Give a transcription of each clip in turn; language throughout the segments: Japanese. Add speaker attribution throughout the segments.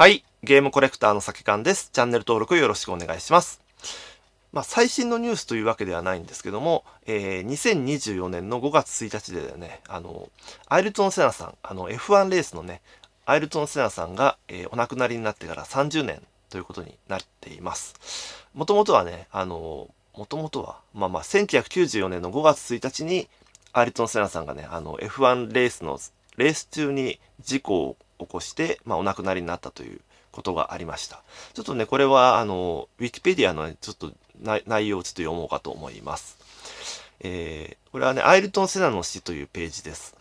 Speaker 1: はい。ゲームコレクターの酒缶です。チャンネル登録よろしくお願いします。まあ、最新のニュースというわけではないんですけども、えー、2024年の5月1日でね、あの、アイルトン・セナさん、あの、F1 レースのね、アイルトン・セナさんが、えー、お亡くなりになってから30年ということになっています。もともとはね、あの、もともとは、まあまあ、1994年の5月1日に、アイルトン・セナさんがね、あの、F1 レースの、レース中に事故を起こして、まあ、お亡くなりになったということがありました。ちょっとね、これは、あの、ウィキペディアの、ね、ちょっと内容をちょっと読もうかと思います。えー、これはね、アイルトン・セナの死というページです。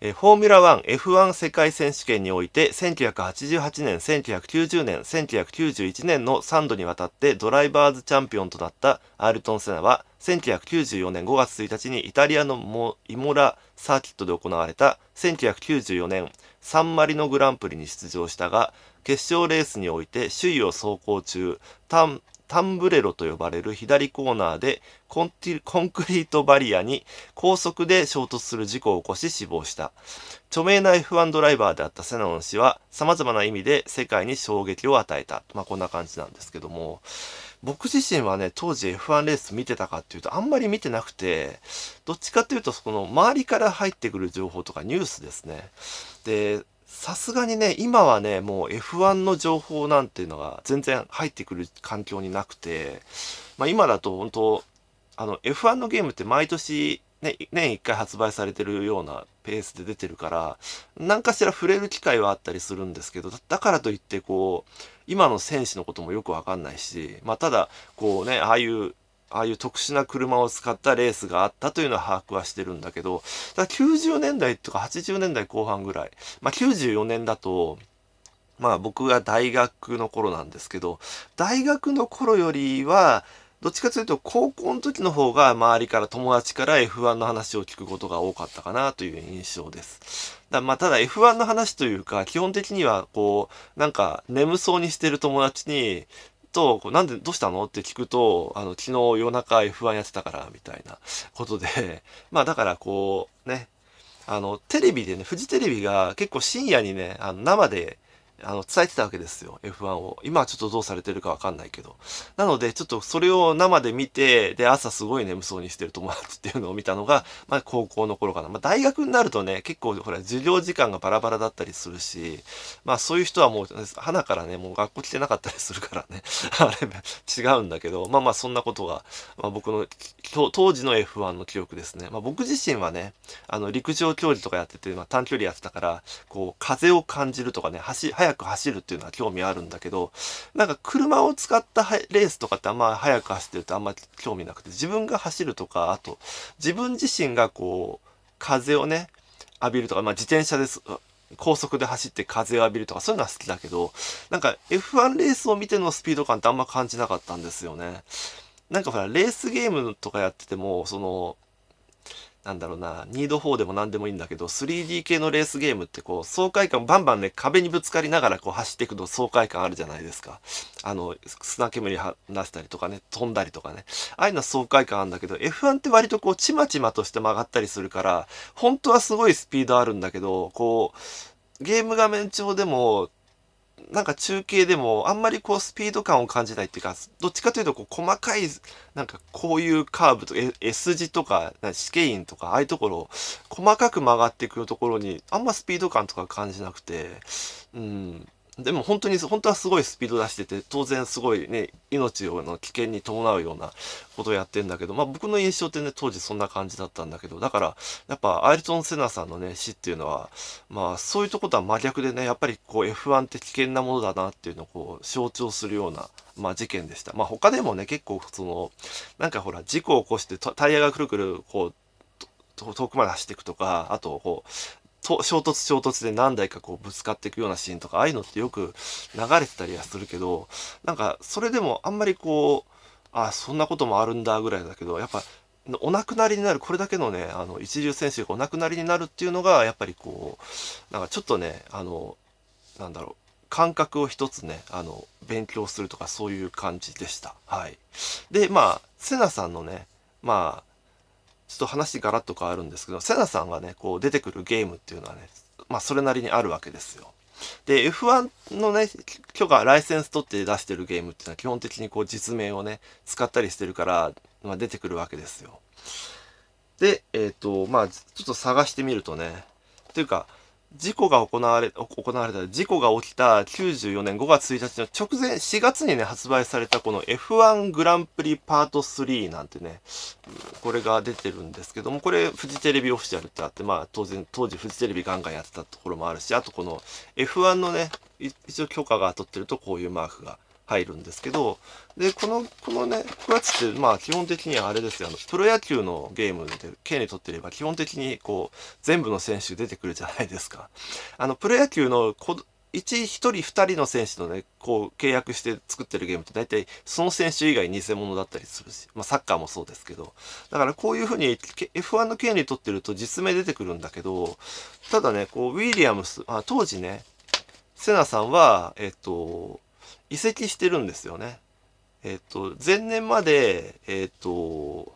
Speaker 1: えー、フォーミュラ 1F1 世界選手権において1988年1990年1991年の3度にわたってドライバーズチャンピオンとなったアイルトン・セナは1994年5月1日にイタリアのモイモラサーキットで行われた1994年サンマリノグランプリに出場したが、決勝レースにおいて首位を走行中、タン、タンブレロと呼ばれる左コーナーでコンクリートバリアに高速で衝突する事故を起こし死亡した。著名な F1 ドライバーであったセナノン氏は様々な意味で世界に衝撃を与えた。まあこんな感じなんですけども、僕自身はね、当時 F1 レース見てたかっていうとあんまり見てなくて、どっちかっていうとその周りから入ってくる情報とかニュースですね。でさすがにね今はねもう F1 の情報なんていうのが全然入ってくる環境になくて、まあ、今だと本当あの F1 のゲームって毎年ね、年1回発売されてるようなペースで出てるから、何かしら触れる機会はあったりするんですけど、だからといってこう、今の選手のこともよくわかんないし、まあただ、こうね、ああいうああいう特殊な車を使ったレースがあったというのは把握はしてるんだけど、だ90年代とか80年代後半ぐらい、まあ94年だと、まあ僕が大学の頃なんですけど、大学の頃よりは、どっちかというと高校の時の方が周りから友達から F1 の話を聞くことが多かったかなという印象です。だまあただ F1 の話というか基本的にはこうなんか眠そうにしてる友達にと、こうなんで、どうしたのって聞くと、あの、昨日夜中 F1 やってたから、みたいなことで、まあだからこう、ね、あの、テレビでね、フジテレビが結構深夜にね、あの生であの、伝えてたわけですよ、F1 を。今はちょっとどうされてるかわかんないけど。なので、ちょっとそれを生で見て、で、朝すごい眠そうにしてる友達っていうのを見たのが、まあ、高校の頃かな。まあ、大学になるとね、結構、ほら、授業時間がバラバラだったりするし、まあ、そういう人はもう、花からね、もう学校来てなかったりするからね、あれ、違うんだけど、まあまあ、そんなことが、まあ、僕の、当時の F1 の記憶ですね。まあ、僕自身はね、あの、陸上競技とかやってて、まあ、短距離やってたから、こう、風を感じるとかね、走、早く速く走るっていうのは興味あるんだけど、なんか車を使ったレースとかってあんま速く走ってるとあんま興味なくて、自分が走るとか、あと自分自身がこう、風をね、浴びるとか、まあ自転車です。高速で走って風を浴びるとかそういうのは好きだけど、なんか F1 レースを見てのスピード感ってあんま感じなかったんですよね。なんかほら、レースゲームとかやってても、その、なんだろうな、ニード4でも何でもいいんだけど、3D 系のレースゲームってこう、爽快感、バンバンね、壁にぶつかりながらこう走っていくと爽快感あるじゃないですか。あの、砂煙放したりとかね、飛んだりとかね。ああいうのは爽快感あるんだけど、F1 って割とこう、ちまちまとして曲がったりするから、本当はすごいスピードあるんだけど、こう、ゲーム画面上でもなんか中継でもあんまりこうスピード感を感じないっていうかどっちかというとこう細かいなんかこういうカーブとか S 字とか試験員とかああいうところ細かく曲がっていくところにあんまスピード感とか感じなくてうんでも本当に本当はすごいスピード出してて当然すごいね命をの危険に伴うようなことをやってんだけどまあ僕の印象ってね当時そんな感じだったんだけどだからやっぱアイルトン・セナさんのね死っていうのはまあそういうとことは真逆でねやっぱりこう F1 って危険なものだなっていうのをこう象徴するようなまあ事件でしたまあ他でもね結構そのなんかほら事故を起こしてタイヤがくるくるこう遠くまで走っていくとか、あとこう、と衝突衝突で何台かこうぶつかっていくようなシーンとかああいうのってよく流れてたりはするけどなんかそれでもあんまりこうあそんなこともあるんだぐらいだけどやっぱお亡くなりになるこれだけのねあの一流選手がお亡くなりになるっていうのがやっぱりこうなんかちょっとねあのなんだろう感覚を一つねあの勉強するとかそういう感じでした。はい、でまあセナさんのねまあちょっと話ガラッと変わるんですけどセナさんがねこう出てくるゲームっていうのはねまあそれなりにあるわけですよ。で F1 のね許可ライセンス取って出してるゲームっていうのは基本的にこう実名をね使ったりしてるから、まあ、出てくるわけですよ。でえっ、ー、とまあちょっと探してみるとねというか事故が行われ、行われた、事故が起きた94年5月1日の直前、4月にね、発売されたこの F1 グランプリパート3なんてね、これが出てるんですけども、これフジテレビオフィシャルってあって、まあ当然、当時フジテレビガンガンやってたところもあるし、あとこの F1 のね、一応許可が取ってるとこういうマークが入るんですけど、で、この、このね、9月って、まあ基本的にはあれですよ、あの、プロ野球のゲームで、K にとってれば基本的にこう、全部の選手出てくるじゃないですか。あの、プロ野球の1、1人2人の選手のね、こう契約して作ってるゲームって大体その選手以外偽物だったりするし、まあサッカーもそうですけど、だからこういうふうに F1 の権利取ってると実名出てくるんだけど、ただね、こうウィリアムス、あ当時ね、セナさんは、えっと、移籍してるんですよね。えっ、と、前年まで、えっ、と、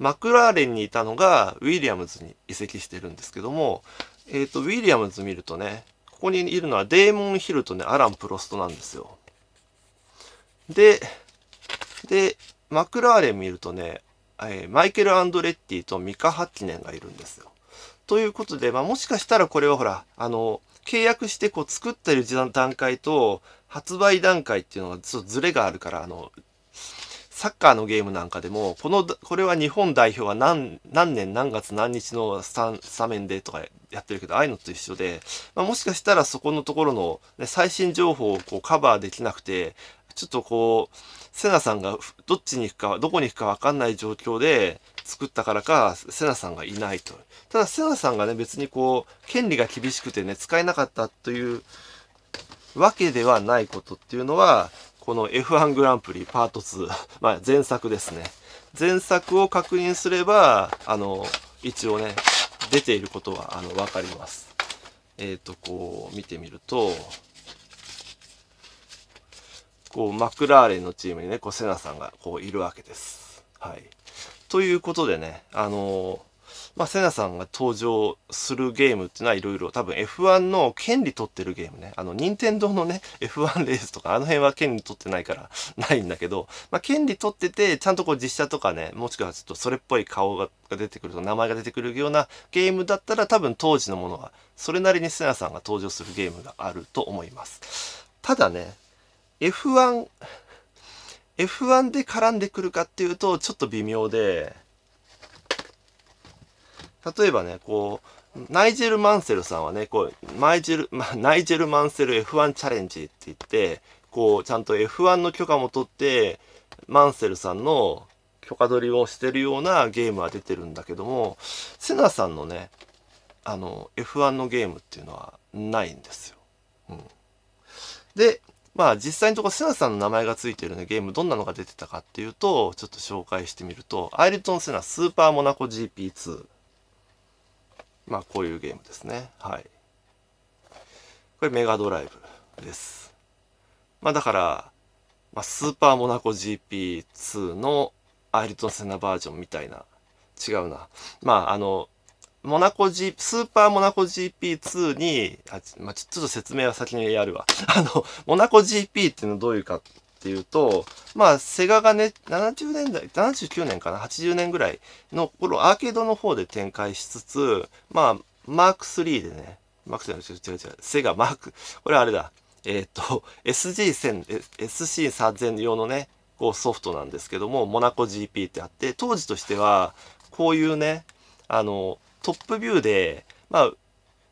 Speaker 1: マクラーレンにいたのがウィリアムズに移籍してるんですけども、えっ、と、ウィリアムズ見るとね、ここにいるのはデーモン・ヒルとね、アラン・プロストなんですよ。で、で、マクラーレン見るとね、えマイケル・アンドレッティとミカ・ハッキネンがいるんですよ。ということで、まあ、もしかしたらこれはほら、あの、契約してこう作ってる段階と発売段階っていうのはちょっとずれがあるからあのサッカーのゲームなんかでもこのこれは日本代表は何何年何月何日のスタメンでとかやってるけどああいうのと一緒で、まあ、もしかしたらそこのところの、ね、最新情報をこうカバーできなくてちょっとこうセナさんがどっちに行くかどこに行くか分かんない状況で作ったからか、セナさんがいないと。ただ、セナさんがね、別にこう、権利が厳しくてね、使えなかったというわけではないことっていうのは、この F1 グランプリパート2、まあ前作ですね。前作を確認すれば、あの、一応ね、出ていることは、あの、わかります。えっ、ー、と、こう、見てみると、こう、マクラーレンのチームにね、こう、セナさんが、こう、いるわけです。はい。ということでね、あのまあ、セナさんが登場するゲームっていうのはいろいろ多分 F1 の権利取ってるゲームね。あの、任天堂のね、F1 レースとかあの辺は権利取ってないから ないんだけど、まあ、権利取ってて、ちゃんとこう実写とかね、もしくはちょっとそれっぽい顔が出てくると名前が出てくるようなゲームだったら多分当時のものはそれなりにセナさんが登場するゲームがあると思います。ただね、F1 F1 で絡んでくるかっていうとちょっと微妙で例えばねこうナイジェル・マンセルさんはねこうマイジェル、まナイジェル・マンセル F1 チャレンジって言ってこうちゃんと F1 の許可も取ってマンセルさんの許可取りをしてるようなゲームは出てるんだけどもセナさんのねあの F1 のゲームっていうのはないんですよ。うん、でまあ実際のところセナさんの名前が付いてるねゲームどんなのが出てたかっていうとちょっと紹介してみるとアイルトン・セナスーパーモナコ GP2 まあこういうゲームですねはいこれメガドライブですまあだから、まあ、スーパーモナコ GP2 のアイルトン・セナバージョンみたいな違うなまああのモナコ G、スーパーモナコ GP2 に、あまあ、ちょっと説明は先にやるわ。あの、モナコ GP っていうのはどういうかっていうと、まあ、セガがね、70年代、79年かな、80年ぐらいの頃、アーケードの方で展開しつつ、まあ、マーク3でね、マーク3じゃない、違う違う、セガマーク、これあれだ、えっ、ー、と、SG1000、SC3000 用のね、こうソフトなんですけども、モナコ GP ってあって、当時としては、こういうね、あの、トップビューで、まあ、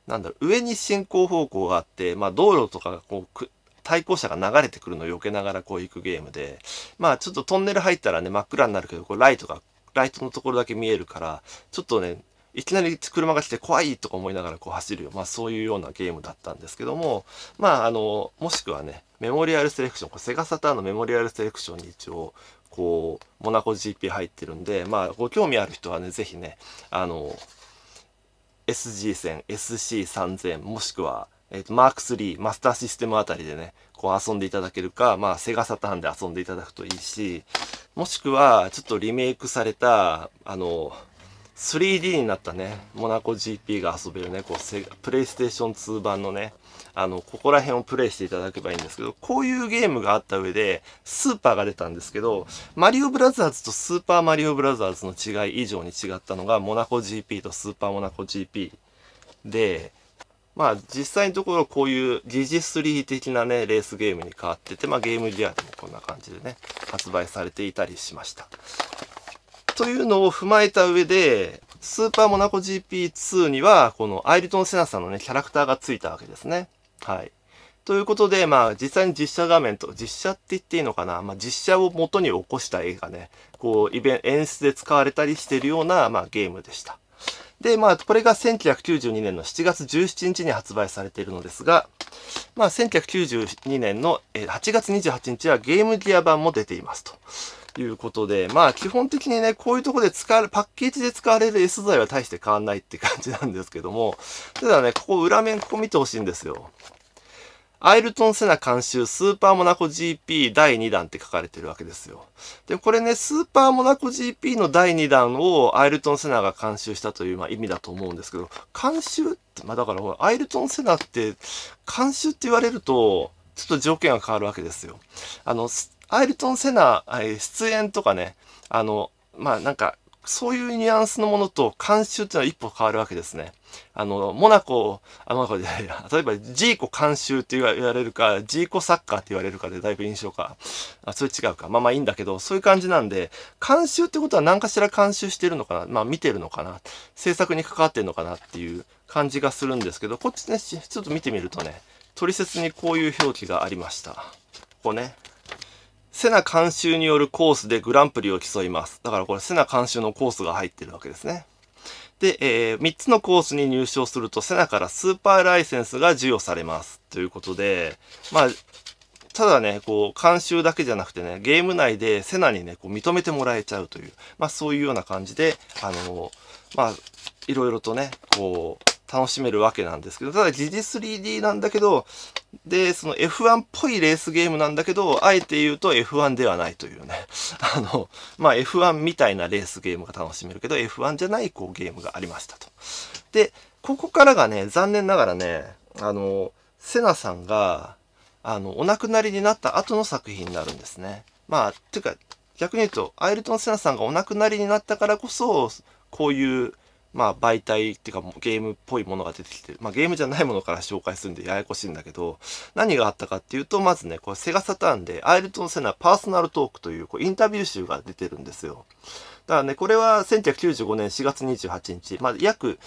Speaker 1: なんだろう、上に進行方向があって、まあ、道路とかがこう対向車が流れてくるのを避けながらこう行くゲームで、まあちょっとトンネル入ったらね、真っ暗になるけど、こうライトが、ライトのところだけ見えるから、ちょっとね、いきなり車が来て怖いとか思いながらこう走るよ。まあそういうようなゲームだったんですけども、まああの、もしくはね、メモリアルセレクション、こうセガサターンのメモリアルセレクションに一応、こう、モナコ GP 入ってるんで、まあご興味ある人はね、ぜひね、あの、SG 戦 SC3000 もしくは、えーと、マーク3マスターシステムあたりでねこう遊んでいただけるかまあセガサターンで遊んでいただくといいしもしくはちょっとリメイクされたあの 3D になったねモナコ GP が遊べるねこうセプレイステーション2版のねあの、ここら辺をプレイしていただけばいいんですけど、こういうゲームがあった上で、スーパーが出たんですけど、マリオブラザーズとスーパーマリオブラザーズの違い以上に違ったのが、モナコ GP とスーパーモナコ GP で、まあ実際のところこういう疑似ー的なね、レースゲームに変わってて、まあゲームギアでもこんな感じでね、発売されていたりしました。というのを踏まえた上で、スーパーモナコ GP2 には、このアイリトン・セナさんのね、キャラクターがついたわけですね。はい。ということで、まあ、実際に実写画面と、実写って言っていいのかな、まあ、実写を元に起こした映画ね、こう、イベン演出で使われたりしているような、まあ、ゲームでした。で、まあ、これが1992年の7月17日に発売されているのですが、まあ、1992年の8月28日はゲームギア版も出ていますと。いうことで、まあ基本的にね、こういうとこで使われ、パッケージで使われる S 材は大して変わんないって感じなんですけども、ただね、ここ裏面、ここ見てほしいんですよ。アイルトン・セナ監修スーパーモナコ GP 第2弾って書かれてるわけですよ。で、これね、スーパーモナコ GP の第2弾をアイルトン・セナが監修したという、まあ、意味だと思うんですけど、監修って、まあだからほら、アイルトン・セナって監修って言われると、ちょっと条件が変わるわけですよ。あの、アイルトン・セナ、え出演とかね、あの、まあなんか、そういうニュアンスのものと監修っていうのは一歩変わるわけですね。あの、モナコ、あ、モナコじゃないや、例えばジーコ監修って言われるか、ジーコサッカーって言われるかでだいぶ印象か。あ、それ違うか。まあまあいいんだけど、そういう感じなんで、監修ってことは何かしら監修してるのかな、まあ見てるのかな、制作に関わってるのかなっていう感じがするんですけど、こっちね、ちょっと見てみるとね、取説にこういう表記がありました。ここね、セナ監修によるコースでグランプリを競います。だからこれセナ監修のコースが入ってるわけですね。で、えー、3つのコースに入賞するとセナからスーパーライセンスが授与されます。ということで、まあ、ただね、こう、監修だけじゃなくてね、ゲーム内でセナにね、こう認めてもらえちゃうという、まあそういうような感じで、あのー、まあ、いろいろとね、こう、楽しめるわけなんですけど、ただ時事 3D なんだけど、で、その F1 っぽいレースゲームなんだけど、あえて言うと F1 ではないというね。あの、まあ F1 みたいなレースゲームが楽しめるけど、F1 じゃないこうゲームがありましたと。で、ここからがね、残念ながらね、あの、セナさんが、あの、お亡くなりになった後の作品になるんですね。まあ、っていうか、逆に言うと、アイルトン・セナさんがお亡くなりになったからこそ、こういうまあ、媒体っていうかゲームっぽいものが出てきて、まあ、ゲームじゃないものから紹介するんでややこしいんだけど、何があったかっていうと、まずね、これセガサターンで、アイルトン・セナパーソナルトークというこうインタビュー集が出てるんですよ。からね、これは1995年4月28日、まあ、約、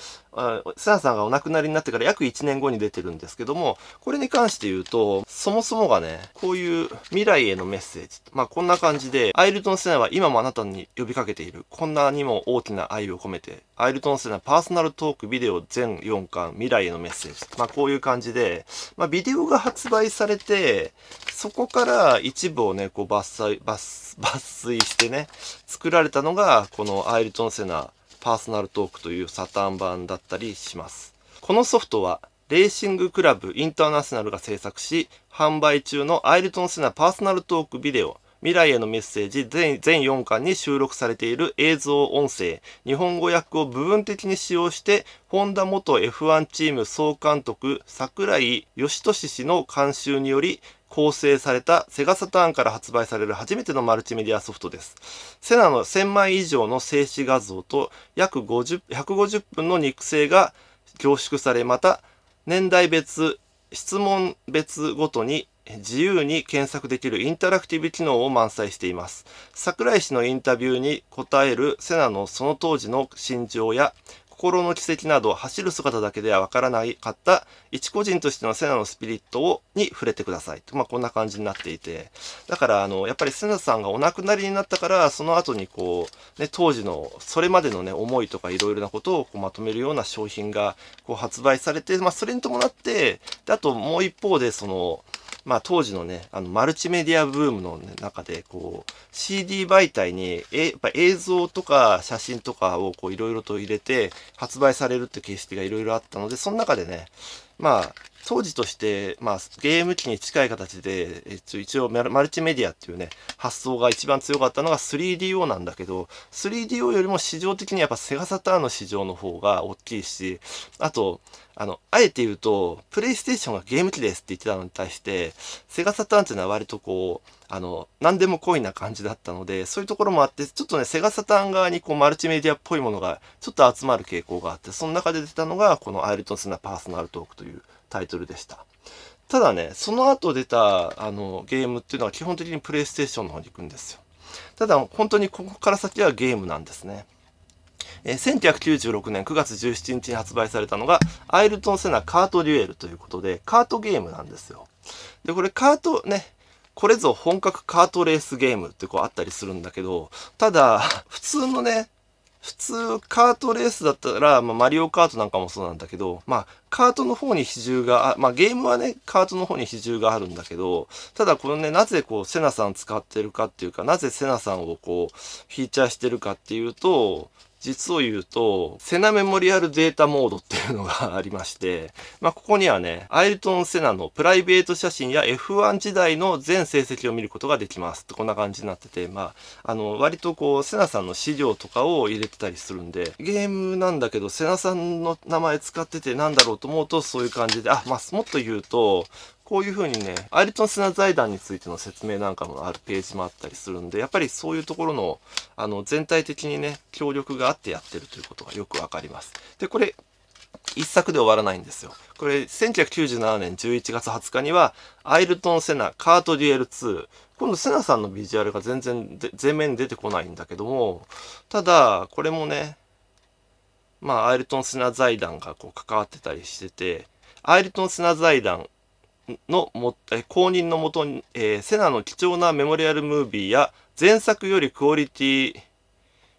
Speaker 1: スナさんがお亡くなりになってから約1年後に出てるんですけども、これに関して言うと、そもそもがね、こういう未来へのメッセージ、まあ、こんな感じで、アイルトン・セナは今もあなたに呼びかけている。こんなにも大きな愛を込めて、アイルトン・セナパーソナルトークビデオ全4巻未来へのメッセージ。まあ、こういう感じで、まあ、ビデオが発売されて、そこから一部をね、こう抜粋、抜粋してね、作られたのがこのアイルトン・セナパーソナルトークというサターン版だったりしますこのソフトはレーシングクラブインターナショナルが制作し販売中のアイルトン・セナパーソナルトークビデオ未来へのメッセージ全全4巻に収録されている映像音声日本語訳を部分的に使用して本田元 F1 チーム総監督櫻井義俊氏の監修により構成されたセガサターンから発売される初めてのマルチメディアソフトです。セナの1000枚以上の静止画像と約50 150分の肉声が凝縮され、また年代別、質問別ごとに自由に検索できるインタラクティブ機能を満載しています。桜井氏のインタビューに答えるセナのその当時の心情や心の軌跡など走る姿だけではわからないかった一個人としてのセナのスピリットをに触れてくださいと、まあ、こんな感じになっていてだからあのやっぱりセナさんがお亡くなりになったからその後にこう、ね、当時のそれまでの、ね、思いとかいろいろなことをこうまとめるような商品がこう発売されて、まあ、それに伴ってであともう一方でそのまあ当時のね、あのマルチメディアブームの、ね、中で、こう、CD 媒体に、え、やっぱ映像とか写真とかをこういろいろと入れて発売されるって形式がいろいろあったので、その中でね、まあ、当時として、まあ、ゲーム機に近い形で、えっと、一応マルチメディアっていうね、発想が一番強かったのが 3DO なんだけど、3DO よりも市場的にやっぱセガサターンの市場の方が大きいし、あと、あの、あえて言うと、プレイステーションがゲーム機ですって言ってたのに対して、セガサターンっていうのは割とこう、あの、何でも濃いな感じだったので、そういうところもあって、ちょっとね、セガサターン側にこうマルチメディアっぽいものがちょっと集まる傾向があって、その中で出たのが、このアイルトンスなパーソナルトークというタイトルでした。ただね、その後出たあのゲームっていうのは基本的にプレイステーションの方に行くんですよ。ただ、本当にここから先はゲームなんですね。えー、1996年9月17日に発売されたのが、アイルトン・セナカートデュエルということで、カートゲームなんですよ。で、これカートね、これぞ本格カートレースゲームってこうあったりするんだけど、ただ、普通のね、普通カートレースだったら、まあ、マリオカートなんかもそうなんだけど、まあ、カートの方に比重が、まあ、ゲームはね、カートの方に比重があるんだけど、ただこのね、なぜこう、セナさん使ってるかっていうか、なぜセナさんをこう、フィーチャーしてるかっていうと、実を言うと、セナメモリアルデータモードっていうのがありまして、まあ、ここにはね、アイルトン・セナのプライベート写真や F1 時代の全成績を見ることができます。こんな感じになってて、まあ、あの、割とこう、セナさんの資料とかを入れてたりするんで、ゲームなんだけど、セナさんの名前使っててなんだろうと思うと、そういう感じで、あ、まあ、もっと言うと、こういうふうにね、アイルトン・スナ財団についての説明なんかもあるページもあったりするんで、やっぱりそういうところの、あの、全体的にね、協力があってやってるということがよくわかります。で、これ、一作で終わらないんですよ。これ、1997年11月20日には、アイルトン・セナ、カート・デュエル2。今度、セナさんのビジュアルが全然、全面に出てこないんだけども、ただ、これもね、まあ、アイルトン・セナ財団がこう関わってたりしてて、アイルトン・セナ財団のも、え公認のもとに、えー、セナの貴重なメモリアルムービーや前作よりクオリティ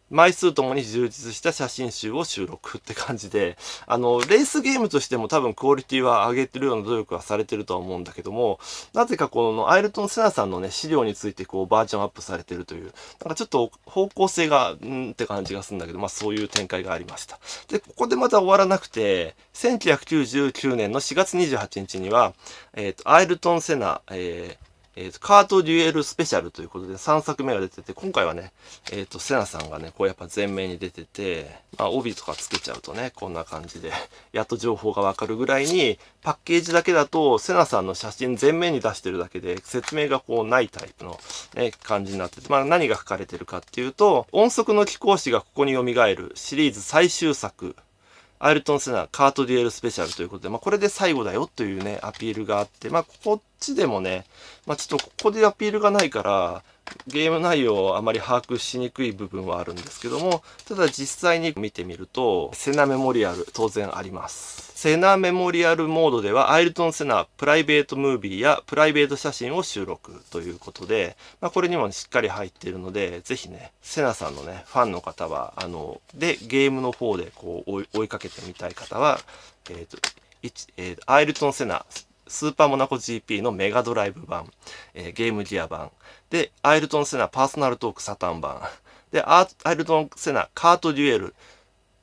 Speaker 1: 枚数ともに充実した写真集を収録って感じで、あの、レースゲームとしても多分クオリティは上げてるような努力はされてるとは思うんだけども、なぜかこのアイルトン・セナさんのね、資料についてこうバージョンアップされてるという、なんかちょっと方向性が、んって感じがするんだけど、まあそういう展開がありました。で、ここでまた終わらなくて、1999年の4月28日には、えっ、ー、と、アイルトン・セナ、えーえっ、ー、と、カートデュエルスペシャルということで3作目が出てて、今回はね、えっ、ー、と、セナさんがね、こうやっぱ前面に出てて、まあ、帯とかつけちゃうとね、こんな感じで、やっと情報がわかるぐらいに、パッケージだけだと、セナさんの写真前面に出してるだけで、説明がこうないタイプのね、感じになってて、まあ、何が書かれてるかっていうと、音速の貴公子がここに蘇るシリーズ最終作、アイルトン・セナ、カートデュエルスペシャルということで、まあ、これで最後だよというね、アピールがあって、まあ、こっちでもね、まあ、ちょっとここでアピールがないから、ゲーム内容をあまり把握しにくい部分はあるんですけども、ただ実際に見てみると、セナメモリアル当然あります。セナメモリアルモードでは、アイルトン・セナプライベートムービーやプライベート写真を収録ということで、まあ、これにもしっかり入っているので、ぜひね、セナさんのね、ファンの方は、あの、で、ゲームの方でこう追いかけてみたい方は、えっ、ー、と、えー、アイルトン・セナスーパーモナコ GP のメガドライブ版、えー、ゲームギア版、で、アイルトン・セナ、パーソナルトーク、サタン版。で、アイルトン・セナ、カート・デュエル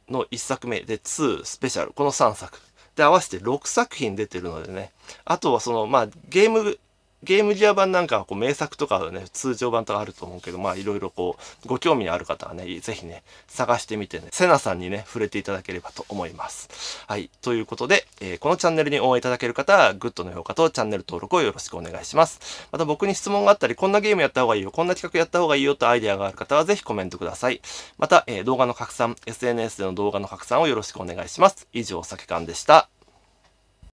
Speaker 1: の1作目。で、2、スペシャル。この3作。で、合わせて6作品出てるのでね。あとはその、まあ、ゲームゲームギア版なんかはこう名作とかね、通常版とかあると思うけど、まあいろいろこう、ご興味のある方はね、ぜひね、探してみてね、セナさんにね、触れていただければと思います。はい。ということで、えー、このチャンネルに応援いただける方は、グッドの評価とチャンネル登録をよろしくお願いします。また僕に質問があったり、こんなゲームやった方がいいよ、こんな企画やった方がいいよとアイデアがある方は、ぜひコメントください。また、えー、動画の拡散、SNS での動画の拡散をよろしくお願いします。以上、酒館でした。